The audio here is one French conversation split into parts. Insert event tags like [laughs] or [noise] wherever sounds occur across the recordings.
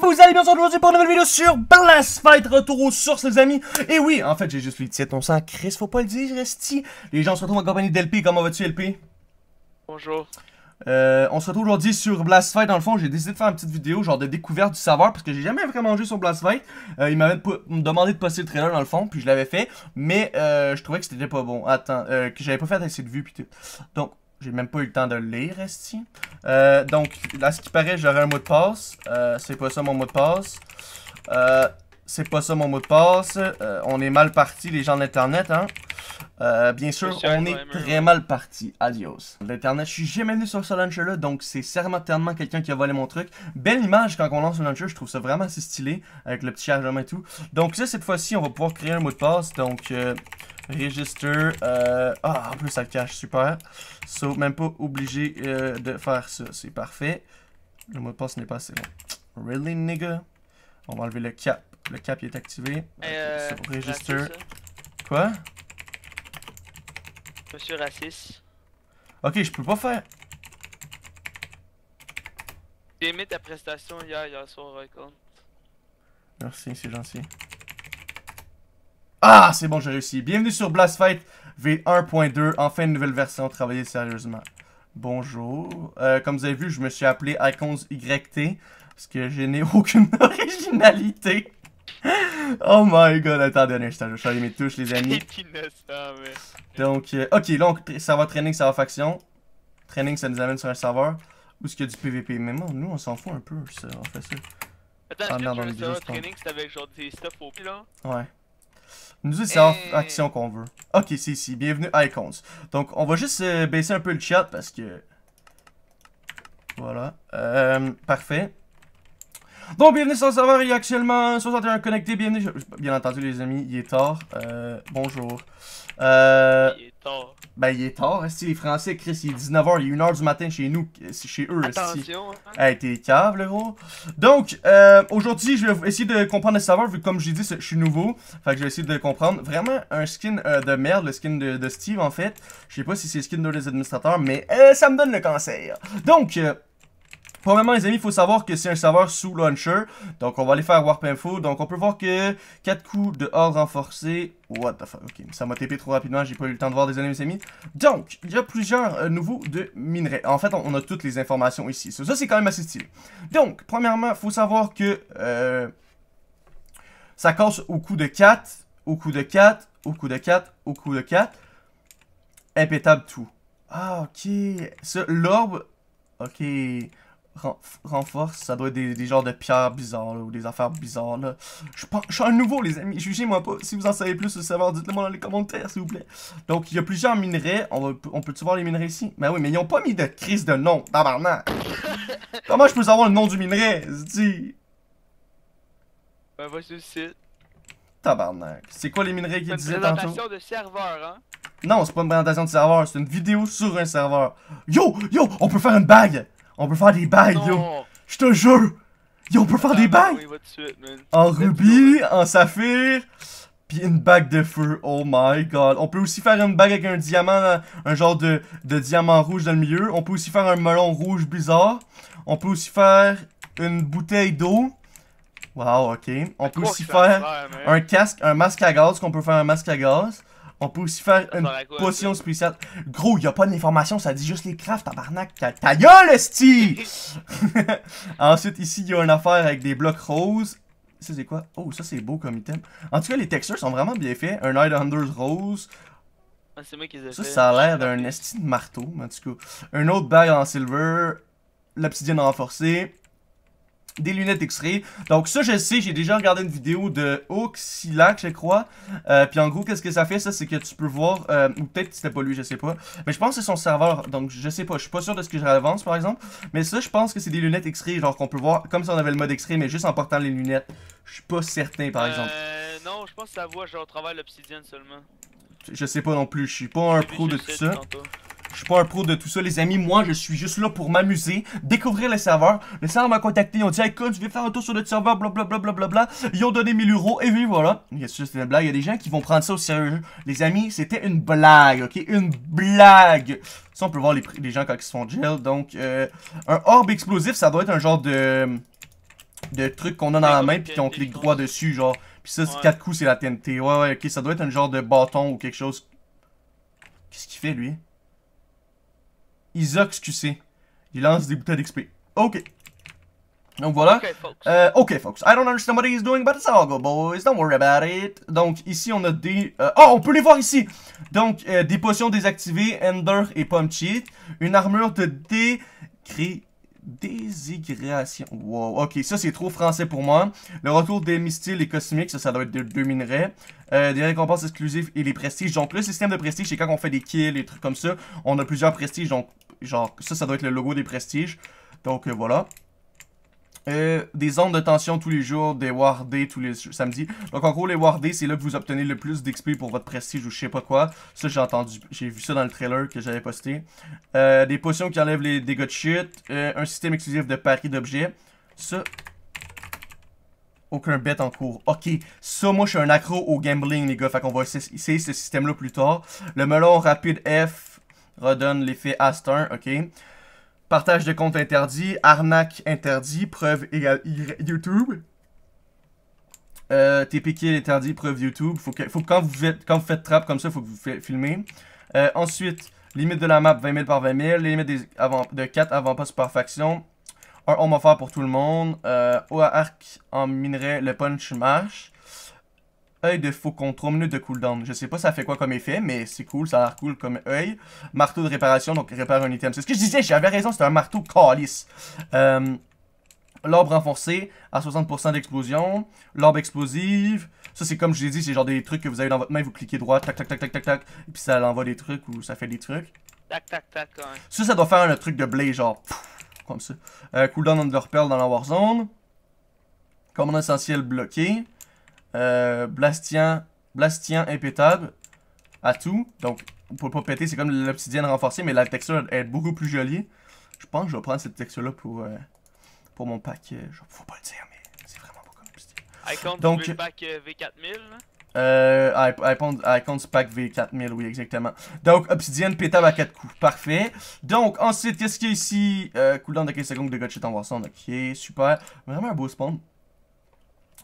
vous allez bien aujourd'hui pour une nouvelle vidéo sur Blast Fight, retour aux sources les amis Et oui, en fait j'ai juste lu le titre, on s'en faut pas le dire, resti Les gens se retrouvent en compagnie d'LP, comment vas-tu LP? Bonjour euh, on se retrouve aujourd'hui sur Blast Fight. Dans le fond, j'ai décidé de faire une petite vidéo genre de découverte du serveur parce que j'ai jamais vraiment joué sur Blast Fight. Euh, il m'avait demandé de passer le trailer dans le fond, puis je l'avais fait, mais euh, je trouvais que c'était pas bon. Attends, euh, que j'avais pas fait assez de vues puis tout. Donc j'ai même pas eu le temps de le lire, Esti. Euh, donc, là, ce qui paraît, j'aurai un mot de passe. Euh, c'est pas ça mon mot de passe. Euh, c'est pas ça mon mot de passe. Euh, on est mal parti, les gens de l'Internet, hein. Euh, bien sûr, on est très mal parti. Adios. L'Internet, je suis jamais venu sur ce launcher-là, donc c'est certainement quelqu'un qui a volé mon truc. Belle image quand on lance le launcher, je trouve ça vraiment assez stylé, avec le petit chargement et tout. Donc ça, cette fois-ci, on va pouvoir créer un mot de passe, donc... Euh, register, ah, en plus ça le cache, super. So, même pas obligé de faire ça, c'est parfait. Le mot de passe n'est pas assez bon Really, nigga? On va enlever le cap. Le cap est activé. Euh, hein. Quoi? Monsieur Ok, je peux pas faire. J'ai aimé ta prestation hier, Merci, c'est gentil. Ah, c'est bon, j'ai réussi. Bienvenue sur Blast Fight V1.2, enfin une nouvelle version, travaillez sérieusement. Bonjour. Euh, comme vous avez vu, je me suis appelé Icons YT, parce que je n'ai [laughs] aucune originalité. Oh my god, attendez, je suis allé mes touches, les amis. [laughs] Donc, euh, ok, là, on, serveur training, va faction. Training, ça nous amène sur un serveur. Où est-ce qu'il y a du PVP Mais moi, nous, on s'en fout un peu, ça, on fait ça. Attends, attends. Ah, le serveur training, c'est avec genre des stuff au plus Ouais. Nous, c'est en action qu'on veut. Ok, c'est ici. Bienvenue Icons. Donc, on va juste euh, baisser un peu le chat parce que... Voilà. Euh, parfait. Donc, bienvenue sur le serveur, il est actuellement 61 connectés. bienvenue, bien entendu les amis, il est tard, euh, bonjour. Euh, il est tard. Ben, il est tard, les Français, Chris, il est 19h, il est 1h du matin chez nous, chez eux, Attention, Eh, Hey, t'es cave, le gros. Donc, euh, aujourd'hui, je vais essayer de comprendre le serveur, vu que comme j'ai dit, je suis nouveau, fait que je vais essayer de comprendre. Vraiment, un skin euh, de merde, le skin de, Steve, en fait. Je sais pas si c'est le skin de les administrateurs, mais euh, ça me donne le cancer Donc... Euh, Premièrement, les amis, il faut savoir que c'est un serveur sous launcher. Donc, on va aller faire Warp Info. Donc, on peut voir que 4 coups de or renforcé. What the fuck, ok. Ça m'a TP trop rapidement, j'ai pas eu le temps de voir, désolé mes amis. Donc, il y a plusieurs euh, nouveaux de minerais. En fait, on, a toutes les informations ici. Ça, ça c'est quand même assez stylé. Donc, premièrement, il faut savoir que euh, ça casse au coup de 4, au coup de 4, au coup de 4, au coup de 4. Impétable tout. Ah, ok. L'orbe, ok renforce, ça doit être des, des genres de pierres bizarres ou des affaires bizarres. Là. Je, je suis un nouveau, les amis. Jugez-moi pas. Si vous en savez plus sur le serveur, dites-le moi dans les commentaires, s'il vous plaît. Donc, il y a plusieurs minerais. On, peut-tu voir les minerais ici Mais ben oui, mais ils ont pas mis de crise de nom, tabarnak. [laughs] Comment je peux savoir le nom du minerai dis ben, Tabarnak. C'est quoi les minerais qu'ils disaient tantôt C'est de serveur, hein Non, c'est pas une présentation de serveur, c'est une vidéo sur un serveur. Yo, yo, on peut faire une bague on peut faire des bagues, yo. Je te jure. Yo, on peut faire des ah, bagues! En rubis, en saphir, puis une bague de feu. Oh my god. On peut aussi faire une bague avec un diamant, euh, un genre de, de diamant rouge dans le milieu. On peut aussi faire un melon rouge bizarre. On peut aussi faire une bouteille d'eau. Wow, ok. On peut aussi faire un casque, un masque à gaz, qu'on peut faire un masque à gaz. On peut aussi faire une potion spéciale. Gros, il a pas d'information, ça dit juste les crafts, tabarnak. Ta, ta gueule, sti! [laughs] Ensuite, ici, il y a une affaire avec des blocs roses. Ça, c'est quoi? Oh, ça, c'est beau comme item. En tout cas, les textures sont vraiment bien faites. Un Night rose. Ah, ça, ça a l'air d'un esti de marteau, en tout cas. Un autre bail en silver. L'obsidienne renforcée des lunettes X-ray. Donc ça, je sais, j'ai déjà regardé une vidéo de Oxylac, je crois. Euh, puis en gros, qu'est-ce que ça fait, ça, c'est que tu peux voir, euh, ou peut-être que c'était pas lui, je sais pas. Mais je pense que c'est son serveur, donc je sais pas, je suis pas sûr de ce que j'avance, par exemple. Mais ça, je pense que c'est des lunettes X-ray, genre qu'on peut voir comme si on avait le mode X-ray, mais juste en portant les lunettes. Je suis pas certain, par euh, exemple. non, je pense que ça voit genre au travers l'obsidienne seulement. Je sais pas non plus, je suis pas un pro de tout ça. Je suis pas un pro de tout ça, les amis. Moi, je suis juste là pour m'amuser, découvrir les serveurs. Le serveur m'a contacté. Ils ont dit, hey, tu je vais faire un tour sur notre serveur, blablabla. Bla, bla, bla, Ils ont donné 1000 euros. Et puis voilà. Il y a une blague. Il des gens qui vont prendre ça au sérieux. Les amis, c'était une blague, ok? Une blague. Ça, on peut voir les, les gens quand ils se font gel. Donc, euh, un orb explosif, ça doit être un genre de de truc qu'on a dans la main puis qu'on clique droit dessus, genre. Puis ça, c'est 4 coups, c'est la TNT. Ouais, ouais, ok, ça doit être un genre de bâton ou quelque chose. Qu'est-ce qu'il fait, lui Isaac QC. Il lance des bouteilles d'XP. OK. Donc voilà. OK, folks. Euh, folks. I don't understand what he's doing, but it's all good, boys. Don't worry about it. Donc, ici, on a des... Euh, oh, on peut les voir ici! Donc, euh, des potions désactivées, Ender et Pump Cheat. Une armure de dé... Cré... Wow, ok, ça c'est trop français pour moi. Le retour des mystiles et cosmiques, ça, ça doit être des deux minerais. Euh, des récompenses exclusives et les prestiges. Donc, le système de prestige, c'est quand on fait des kills et trucs comme ça, on a plusieurs prestiges. Donc, Genre, ça, ça doit être le logo des prestiges. Donc, euh, voilà. Euh, des ondes de tension tous les jours, des wardés tous les samedis. Donc en gros, les wardés c'est là que vous obtenez le plus d'XP pour votre prestige ou je sais pas quoi. Ça, j'ai entendu, j'ai vu ça dans le trailer que j'avais posté. Euh, des potions qui enlèvent les dégâts de chute. un système exclusif de pari d'objets. Ça, aucun bet en cours. Ok, ça, moi, je suis un accro au gambling, les gars. Fait qu'on va essayer ce système-là plus tard. Le melon rapide F, redonne l'effet Aster, ok. Partage de compte interdit, arnaque interdit, preuve YouTube. Euh, TPK interdit, preuve YouTube. Faut quand, vous faites, trap comme ça, faut que vous filmez. Euh, ensuite, limite de la map 20 000 par 20 000, limite avant, de 4 avant post par faction. Un homme offert pour tout le monde. Euh, arc en minerai, le punch marche. Œil de faux 3 menu de cooldown. Je sais pas ça fait quoi comme effet, mais c'est cool, ça a l'air cool comme oeil. Marteau de réparation, donc répare un item. C'est ce que je disais, j'avais raison, c'est un marteau calice. Euh, L'orbe renforcé à 60% d'explosion. L'orbe explosive. Ça, c'est comme je l'ai dit, c'est genre des trucs que vous avez dans votre main, vous cliquez droit, tac, tac, tac, tac, tac, tac. Et puis ça l'envoie des trucs ou ça fait des trucs. Tac, tac, tac, Ça, ça doit faire un truc de blé, genre, comme ça. Euh, cooldown Underpearl dans la Warzone. Commandant essentiel bloqué euh, Blastien, Blastien impétable, tout Donc, pour pas péter, c'est comme l'obsidienne renforcée, mais la texture est beaucoup plus jolie. Je pense que je vais prendre cette texture-là pour, euh, pour mon pack. Euh, faut pas le dire, mais c'est vraiment beau comme Icon Donc, le pack V4000, euh, Icon, euh, Icon pack V4000, oui, exactement. Donc, obsidienne pétable à 4 coups, parfait. Donc, ensuite, qu'est-ce qu'il y a ici? Euh, cooldown de 15 secondes de Gotchet en ça ok, super. Vraiment un beau spawn.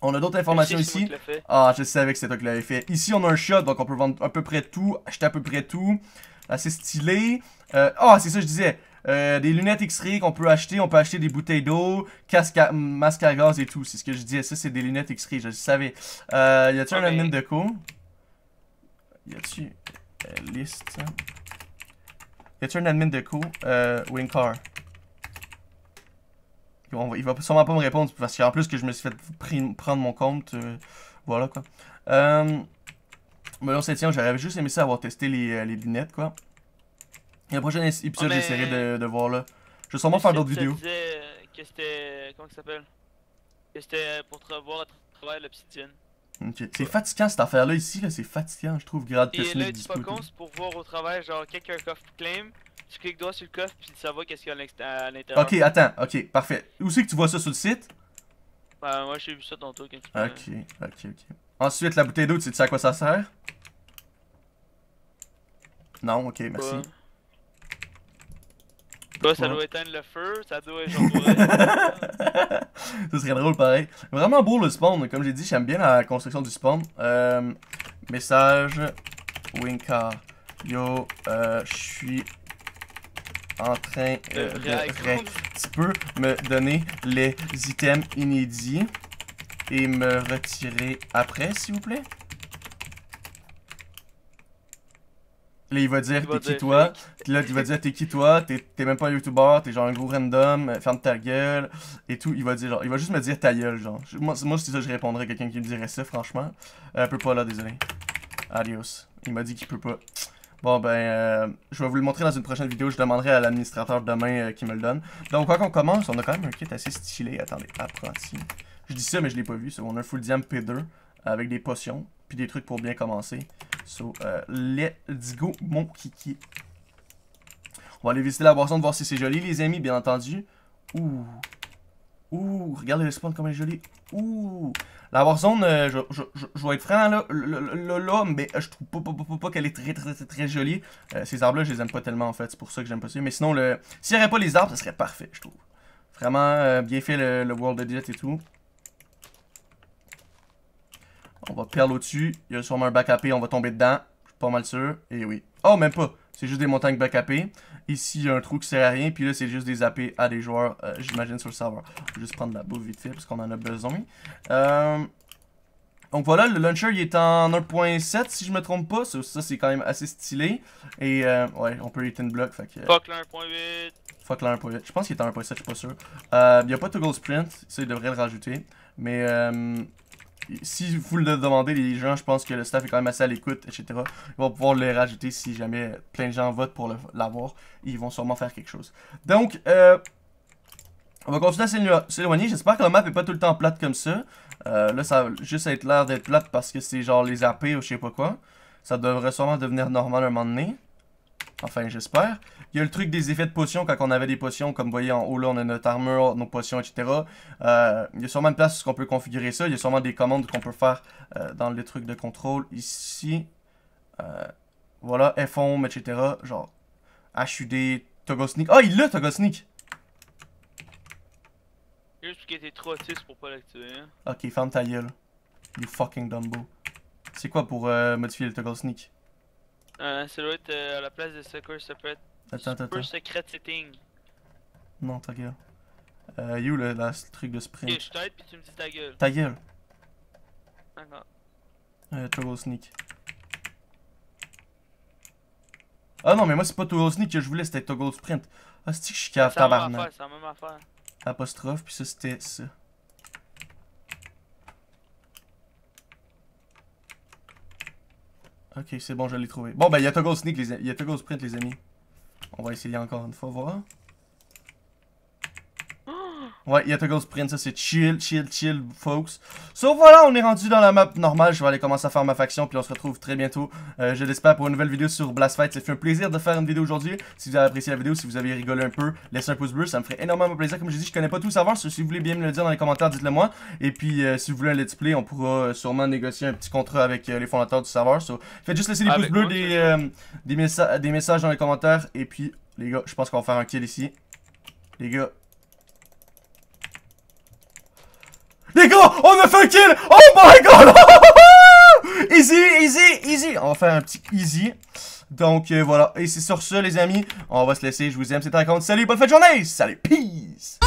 On a d'autres informations ici. Ah, je savais que c'était toi qui l'avais fait. Ici, on a un shot, donc on peut vendre à peu près tout, acheter à peu près tout. Assez stylé. Euh, ah, c'est ça, je disais. Euh, des lunettes X-ray qu'on peut acheter. On peut acheter des bouteilles d'eau, casque masque à gaz et tout. C'est ce que je disais. Ça, c'est des lunettes X-ray, je savais. Euh, y a ah, ben. euh, un admin de co Y a-tu. liste. Y a il un admin de co car va, il va sûrement pas me répondre parce qu'en plus que je me suis fait prendre mon compte. Euh, voilà quoi. Euh, mais c'est Septième, j'avais juste aimé ça avoir testé les, euh, les lunettes quoi. Et le prochain épisode, oh, j'essaierai de, de, voir là. Je vais sûrement faire d'autres vidéos. Disais, euh, que c'était. Comment ça s'appelle Que c'était pour te voir à travers l'obsidienne. Okay. C'est fatigant cette affaire là ici, là, c'est fatigant, je trouve, grade que ce Et là, tu pour voir au travail, genre, quelqu'un coffre claim, tu cliques droit sur le coffre, puis tu va qu'est-ce qu'il y a à l'intérieur. Ok, attends, ok, parfait. Où c'est que tu vois ça sur le site Bah, moi j'ai vu ça tantôt quand tu Ok, ok, ok. Ensuite, la bouteille d'eau, tu sais à quoi ça sert Non, ok, merci. Bon, Bah, ça doit éteindre le feu, ça doit être [laughs] ça serait drôle pareil. Vraiment beau le spawn, comme j'ai dit, j'aime bien la construction du spawn. Euh, message Winkar Yo, euh, je suis en train euh, euh, de Tu peux me donner les items inédits et me retirer après, s'il vous plaît? Là, il va dire t'es qui toi. Là, il va dire t'es qui toi. T'es même pas un youtubeur, t'es genre un gros random, euh, ferme ta gueule et tout. Il va dire genre, il va juste me dire ta gueule, genre. Moi, moi c'est ça, je répondrais à quelqu'un qui me dirait ça, franchement. euh, peut pas là, désolé. Adios. Il m'a dit qu'il peut pas. Bon, ben, euh, je vais vous le montrer dans une prochaine vidéo. Je demanderai à l'administrateur demain euh, qui me le donne. Donc, quoi qu'on commence, on a quand même un kit assez stylé. Attendez, apprenti. Je dis ça, mais je l'ai pas vu. So, on a un full diam P2 avec des potions, puis des trucs pour bien commencer. So, euh, let's go, mon kiki. On va aller visiter la boisson, de voir si c'est joli, les amis, bien entendu. Ouh, Ouh, regardez le spawn comme est joli. Ouh. La Warzone, euh, je, vais être franc là, mais je trouve pas, qu'elle est très très très, jolie. Euh, ces arbres-là, je les aime pas tellement en fait, c'est pour ça que j'aime pas ça. Mais sinon, le... s'il n'y avait pas les arbres, ça serait parfait, je trouve. Vraiment euh, bien fait le, World World Jet et tout. On va perdre au-dessus. Il y a sûrement un back on va tomber dedans. Je suis pas mal sûr. Et oui. Oh, même pas. C'est juste des montagnes back Ici, il y a un trou qui sert à rien. Puis là, c'est juste des AP à des joueurs, euh, j'imagine, sur le serveur. Je juste prendre de la bouffe vite fait parce qu'on en a besoin. Euh, donc voilà, le launcher, il est en 1.7 si je me trompe pas. Ça, c'est quand même assez stylé. Et euh, ouais, on peut hit une block. Fuck la 1.8. Fuck la 1.8. Je pense qu'il est en 1.7, je suis pas sûr. il n'y a pas de toggle sprint. Ça, il devrait le rajouter. Mais si vous le demandez, les gens, je pense que le staff est quand même assez à l'écoute, etc. Ils vont pouvoir les rajouter si jamais plein de gens votent pour l'avoir. Ils vont sûrement faire quelque chose. Donc, euh, on va continuer à s'éloigner. J'espère que la map est pas tout le temps plate comme ça. Euh, là, ça va juste être l'air d'être plate parce que c'est genre les AP ou je sais pas quoi. Ça devrait sûrement devenir normal un moment donné. Enfin, j'espère. Il y a le truc des effets de potions quand on avait des potions, comme vous voyez en haut là, on a notre armure, nos potions, etc. Euh, il y a sûrement une place où on peut configurer ça. Il y a sûrement des commandes qu'on peut faire euh, dans les trucs de contrôle ici. Euh, voilà, f 1 etc. Genre HUD, Toggle Ah, oh, il l'a Sneak Juste qu'il était trop autiste pour pas l'activer. Hein. Ok, ferme ta gueule. You fucking Dumbo. C'est quoi pour euh, modifier le Sneak Euh, ça doit à la place de Sucker, ça Attends, attends, attends. secret setting. Non, ta gueule. Euh, you le, le truc de sprint. Ok, je t'aide puis tu me dis ta gueule. Ta gueule. D'accord. Ah, euh, Trouble Sneak. Ah non, mais moi c'est pas Toggle Sneak que je voulais, c'était Toggle Sprint. Ah, c'est que je suis cave, tabarnak. C'est la même affaire. Apostrophe, puis ça c'était ça. Ok, c'est bon, je l'ai trouvé. Bon, ben, il y a Toggle Sneak, les... il y a Toggle Sprint, les amis. On va essayer encore une fois, voir. Ouais, Yatago Sprint, ça c'est chill, chill, chill, folks. So voilà, on est rendu dans la map normale. Je vais aller commencer à faire ma faction, puis on se retrouve très bientôt. Euh, je l'espère pour une nouvelle vidéo sur Blast Fight. Ça fait un plaisir de faire une vidéo aujourd'hui. Si vous avez apprécié la vidéo, si vous avez rigolé un peu, laissez un pouce bleu, ça me ferait énormément plaisir. Comme je dis, je connais pas tout savoir. Si vous voulez bien me le dire dans les commentaires, dites-le moi. Et puis, euh, si vous voulez un let's play, on pourra euh, sûrement négocier un petit contrat avec les fondateurs du serveur. So, faites juste laisser des pouces bleus, des, des messages dans les commentaires. Et puis, les gars, je pense qu'on va faire un kill ici. Les gars, Les gars, on a fait un kill Oh my god [laughs] Easy, easy, easy On va faire un petit easy. Donc euh, voilà, et c'est sur ce les amis, on va se laisser, je vous aime, c'était compte, Salut, bonne fin de journée Salut, peace